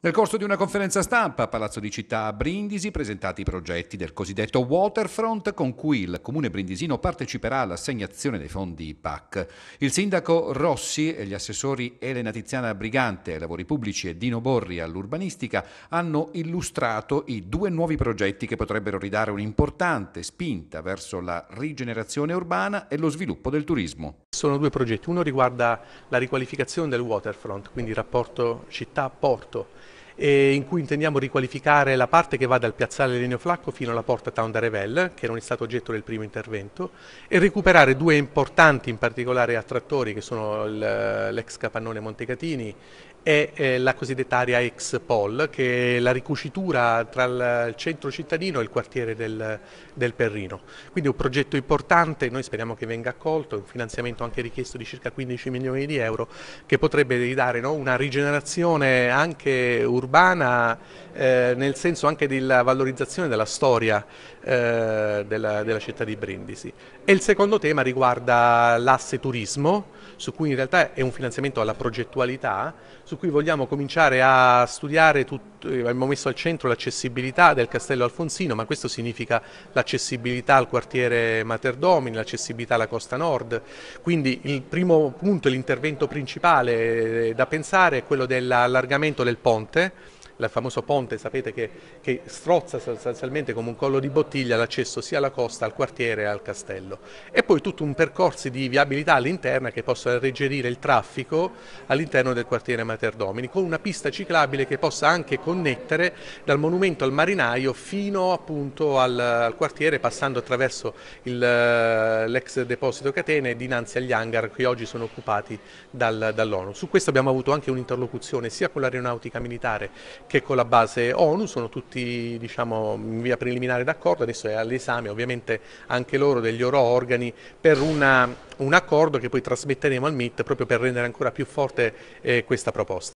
Nel corso di una conferenza stampa a Palazzo di Città a Brindisi presentati i progetti del cosiddetto Waterfront con cui il comune brindisino parteciperà all'assegnazione dei fondi PAC. Il sindaco Rossi e gli assessori Elena Tiziana Brigante ai lavori pubblici e Dino Borri all'urbanistica hanno illustrato i due nuovi progetti che potrebbero ridare un'importante spinta verso la rigenerazione urbana e lo sviluppo del turismo sono due progetti. Uno riguarda la riqualificazione del waterfront, quindi il rapporto città-porto, in cui intendiamo riqualificare la parte che va dal piazzale Lenio Flacco fino alla porta Town da Revel, che non è stato oggetto del primo intervento, e recuperare due importanti, in particolare attrattori, che sono l'ex capannone Montecatini è eh, la cosiddetta area ex Pol, che è la ricucitura tra il centro cittadino e il quartiere del, del Perrino. Quindi un progetto importante, noi speriamo che venga accolto, un finanziamento anche richiesto di circa 15 milioni di euro, che potrebbe dare no, una rigenerazione anche urbana, eh, nel senso anche della valorizzazione della storia eh, della, della città di Brindisi. E il secondo tema riguarda l'asse turismo, su cui in realtà è un finanziamento alla progettualità, su cui vogliamo cominciare a studiare, tutto, eh, abbiamo messo al centro l'accessibilità del Castello Alfonsino, ma questo significa l'accessibilità al quartiere Mater Domini, l'accessibilità alla costa nord, quindi il primo punto, l'intervento principale eh, da pensare è quello dell'allargamento del ponte, il famoso ponte sapete che, che strozza sostanzialmente come un collo di bottiglia l'accesso sia alla costa, al quartiere e al castello. E poi tutto un percorso di viabilità all'interna che possa alleggerire il traffico all'interno del quartiere Mater Domini, con una pista ciclabile che possa anche connettere dal monumento al marinaio fino appunto al, al quartiere passando attraverso eh, l'ex deposito Catene e dinanzi agli hangar che oggi sono occupati dal, dall'ONU. Su questo abbiamo avuto anche un'interlocuzione sia con l'aeronautica militare che con la base ONU sono tutti diciamo, in via preliminare d'accordo, adesso è all'esame ovviamente anche loro degli loro organi per una, un accordo che poi trasmetteremo al MIT proprio per rendere ancora più forte eh, questa proposta.